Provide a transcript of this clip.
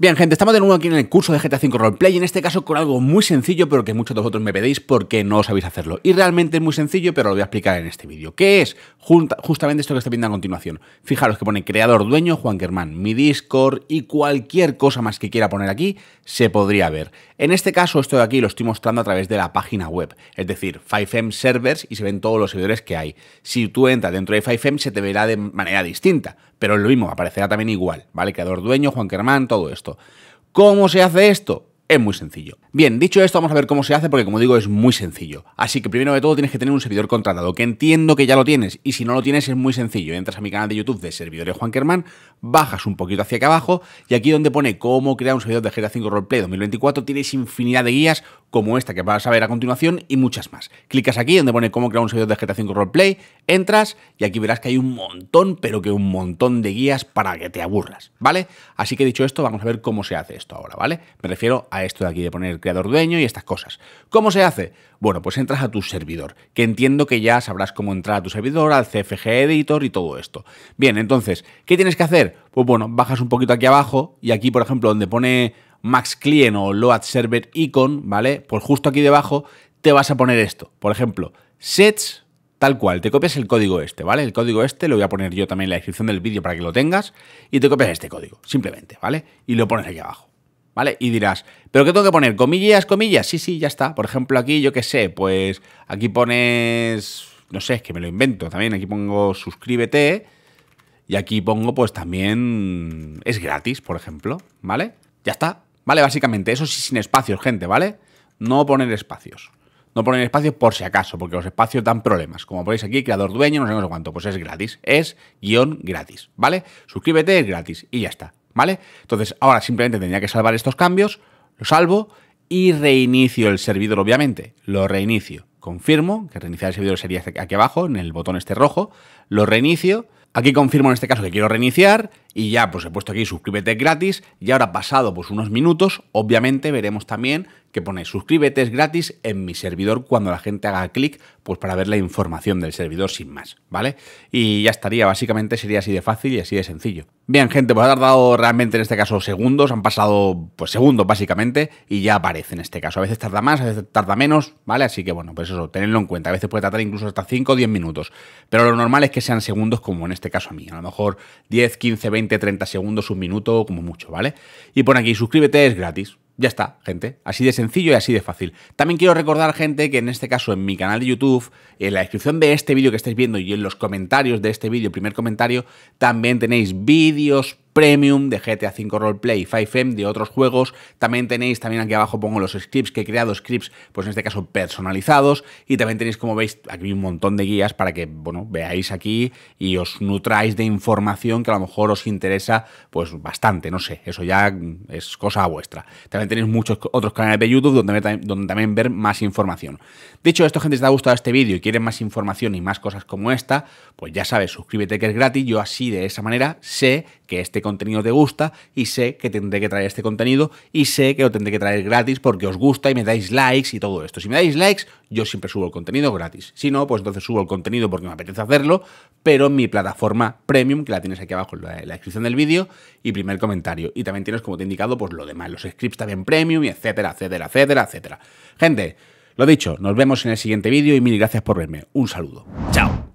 Bien, gente, estamos de nuevo aquí en el curso de GTA V Roleplay, en este caso con algo muy sencillo, pero que muchos de vosotros me pedéis porque no sabéis hacerlo. Y realmente es muy sencillo, pero lo voy a explicar en este vídeo. ¿Qué es? justamente esto que está viendo a continuación. Fijaros que pone creador, dueño, Juan Germán, mi Discord y cualquier cosa más que quiera poner aquí, se podría ver. En este caso, esto de aquí lo estoy mostrando a través de la página web, es decir, 5M Servers y se ven todos los servidores que hay. Si tú entras dentro de 5M se te verá de manera distinta, pero es lo mismo, aparecerá también igual, ¿vale? Creador, dueño, Juan Germán, todo esto. ¿Cómo se hace esto? Es muy sencillo. Bien, dicho esto, vamos a ver cómo se hace porque como digo es muy sencillo. Así que primero de todo tienes que tener un servidor contratado, que entiendo que ya lo tienes, y si no lo tienes es muy sencillo. Entras a mi canal de YouTube de servidores Juan Kerman, bajas un poquito hacia acá abajo y aquí donde pone cómo crear un servidor de GTA 5 Roleplay 2024 tienes infinidad de guías como esta que vas a ver a continuación y muchas más. Clicas aquí donde pone cómo crear un servidor de GTA 5 Roleplay, entras y aquí verás que hay un montón, pero que un montón de guías para que te aburras, ¿vale? Así que dicho esto, vamos a ver cómo se hace esto ahora, ¿vale? Me refiero a esto de aquí de poner creador dueño y estas cosas. ¿Cómo se hace? Bueno, pues entras a tu servidor, que entiendo que ya sabrás cómo entrar a tu servidor, al CFG Editor y todo esto. Bien, entonces, ¿qué tienes que hacer? Pues bueno, bajas un poquito aquí abajo y aquí, por ejemplo, donde pone Max Client o Load Server Icon, ¿vale? Pues justo aquí debajo te vas a poner esto. Por ejemplo, sets tal cual, te copias el código este, ¿vale? El código este lo voy a poner yo también en la descripción del vídeo para que lo tengas y te copias este código, simplemente, ¿vale? Y lo pones aquí abajo. ¿Vale? Y dirás, ¿pero qué tengo que poner? ¿Comillas, comillas? Sí, sí, ya está. Por ejemplo, aquí, yo qué sé, pues aquí pones. No sé, es que me lo invento también. Aquí pongo suscríbete. Y aquí pongo, pues también. Es gratis, por ejemplo. ¿Vale? Ya está. ¿Vale? Básicamente, eso sí sin espacios, gente, ¿vale? No poner espacios. No poner espacios por si acaso, porque los espacios dan problemas. Como ponéis aquí, creador dueño, no sé, no sé cuánto, pues es gratis. Es guión gratis, ¿vale? Suscríbete, es gratis y ya está. Entonces, ahora simplemente tendría que salvar estos cambios, lo salvo y reinicio el servidor, obviamente. Lo reinicio. Confirmo que reiniciar el servidor sería este aquí abajo, en el botón este rojo. Lo reinicio. Aquí confirmo en este caso que quiero reiniciar y ya pues he puesto aquí suscríbete gratis y ahora pasado pues unos minutos obviamente veremos también que pone suscríbete es gratis en mi servidor cuando la gente haga clic, pues para ver la información del servidor sin más, ¿vale? Y ya estaría, básicamente sería así de fácil y así de sencillo. Bien, gente, pues ha tardado realmente en este caso segundos, han pasado pues segundos básicamente y ya aparece en este caso. A veces tarda más, a veces tarda menos, ¿vale? Así que bueno, pues eso, tenedlo en cuenta. A veces puede tardar incluso hasta 5 o 10 minutos, pero lo normal es que sean segundos como en este caso a mí, a lo mejor 10, 15, 20, 30 segundos, un minuto como mucho, ¿vale? Y pone aquí suscríbete es gratis. Ya está, gente. Así de sencillo y así de fácil. También quiero recordar, gente, que en este caso en mi canal de YouTube, en la descripción de este vídeo que estáis viendo y en los comentarios de este vídeo, primer comentario, también tenéis vídeos Premium, de GTA V Roleplay, 5M, de otros juegos. También tenéis, también aquí abajo pongo los scripts que he creado, scripts, pues en este caso personalizados. Y también tenéis, como veis, aquí un montón de guías para que, bueno, veáis aquí y os nutráis de información que a lo mejor os interesa, pues bastante, no sé, eso ya es cosa vuestra. También tenéis muchos otros canales de YouTube donde, donde también ver más información. Dicho esto, gente, si te ha gustado este vídeo y quieres más información y más cosas como esta, pues ya sabes, suscríbete que es gratis. Yo así de esa manera sé que este contenido te gusta y sé que tendré que traer este contenido y sé que lo tendré que traer gratis porque os gusta y me dais likes y todo esto. Si me dais likes, yo siempre subo el contenido gratis. Si no, pues entonces subo el contenido porque me apetece hacerlo, pero en mi plataforma premium, que la tienes aquí abajo en la, en la descripción del vídeo y primer comentario. Y también tienes, como te he indicado, pues lo demás, los scripts también premium, y etcétera, etcétera, etcétera, etcétera. Gente, lo dicho, nos vemos en el siguiente vídeo y mil gracias por verme. Un saludo. Chao.